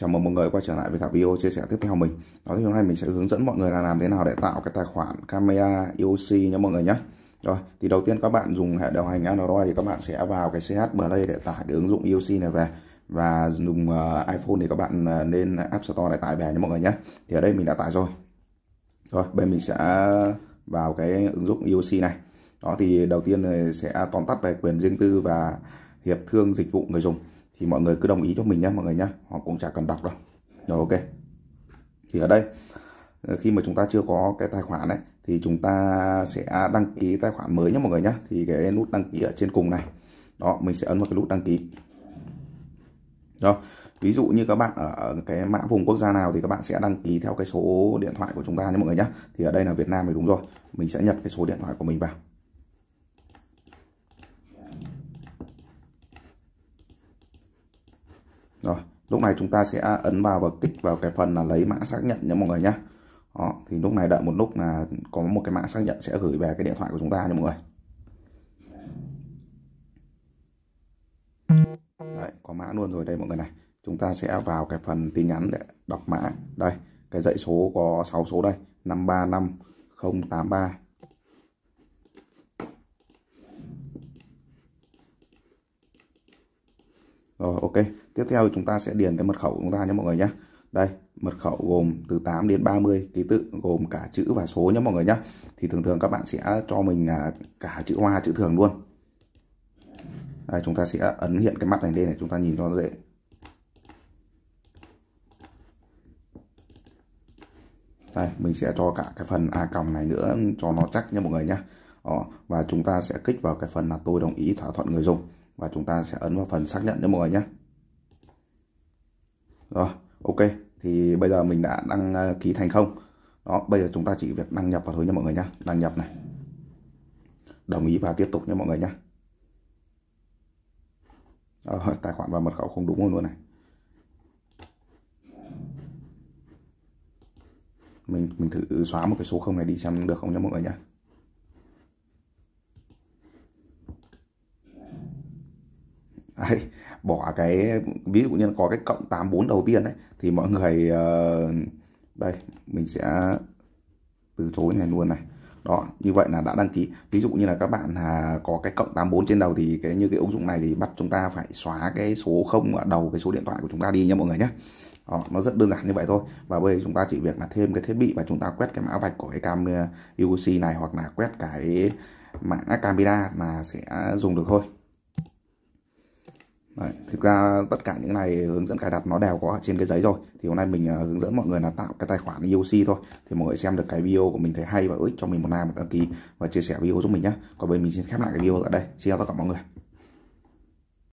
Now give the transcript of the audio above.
chào mừng mọi người quay trở lại với cả video chia sẻ tiếp theo mình đó thì hôm nay mình sẽ hướng dẫn mọi người là làm thế nào để tạo cái tài khoản camera EOC nhé mọi người nhé rồi thì đầu tiên các bạn dùng hệ điều hành Android thì các bạn sẽ vào cái CH Play để tải cái ứng dụng EOC này về và dùng uh, iPhone thì các bạn nên ờ, App Store để tải về nhé mọi người nhé thì ở đây mình đã tải rồi rồi bên mình sẽ vào cái ứng dụng EOC này đó thì đầu tiên sẽ tóm tắt về quyền riêng tư và hiệp thương dịch vụ người dùng thì mọi người cứ đồng ý cho mình nhé mọi người nhé họ cũng chả cần đọc đâu rồi ok thì ở đây ờ, khi mà chúng ta chưa có cái tài khoản đấy thì chúng ta sẽ đăng ký tài khoản mới nhé mọi người nhé thì cái nút đăng ký ở trên cùng này đó mình sẽ ấn vào cái nút đăng ký đó ví dụ như các bạn ở cái mã vùng quốc gia nào thì các bạn sẽ đăng ký theo cái số điện thoại của chúng ta nhé mọi người nhé thì ở đây là Việt Nam thì đúng rồi mình sẽ nhập cái số điện thoại của mình vào rồi lúc này chúng ta sẽ ấn vào và kích vào cái phần là lấy mã xác nhận nhé mọi người nhé đó thì lúc này đợi một lúc là có một cái mã xác nhận sẽ gửi về cái điện thoại của chúng ta nha mọi người Đấy, có mã luôn rồi đây mọi người này chúng ta sẽ vào cái phần tin nhắn để đọc mã đây cái dãy số có 6 số đây 535083 rồi ờ, ok tiếp theo chúng ta sẽ điền cái mật khẩu của chúng ta nhé mọi người nhé đây mật khẩu gồm từ 8 đến 30 ký tự gồm cả chữ và số nhé mọi người nhé thì thường thường các bạn sẽ cho mình là cả chữ hoa chữ thường luôn đây, chúng ta sẽ ấn hiện cái mắt này lên để chúng ta nhìn cho dễ đây mình sẽ cho cả cái phần a còng này nữa cho nó chắc nha mọi người nhé Đó, ờ, và chúng ta sẽ kích vào cái phần là tôi đồng ý thỏa thuận người dùng và chúng ta sẽ ấn vào phần xác nhận cho mọi người nhé rồi ok thì bây giờ mình đã đăng ờ, ký thành công đó bây giờ chúng ta chỉ việc đăng nhập vào thôi nha mọi người nhé đăng nhập này đồng ý và tiếp tục nha mọi người nhé ờ, tài khoản và mật khẩu không đúng luôn này mình mình thử xóa một cái số không này đi xem được không nha mọi người nhé đấy, bỏ cái ví dụ như có cái cộng 84 đầu tiên đấy thì mọi người uh, đây mình sẽ từ chối này luôn này đó như vậy là đã đăng ký ví dụ như là các bạn là có cái cộng 84 trên đầu thì cái như cái ứng dụng này thì bắt chúng ta phải xóa cái số không ở đầu cái số điện thoại của chúng ta đi nha mọi người nhé đó, nó rất đơn giản như vậy thôi và bây giờ chúng ta chỉ việc là thêm cái thiết bị và chúng ta quét cái mã vạch của cái camera ờ, UC này hoặc là quét cái mã camera mà sẽ dùng được thôi Đấy, thực ra tất cả những này hướng dẫn cài đặt nó đều có ở trên cái giấy rồi thì hôm nay mình uh, hướng dẫn mọi người là tạo cái tài khoản UC e thôi thì mọi người xem được cái video của mình thấy hay và hữu ích cho mình một like một đăng ký và chia sẻ video giúp mình nhé còn bây mình xin khép lại cái video tại đây xin chào tất cả mọi người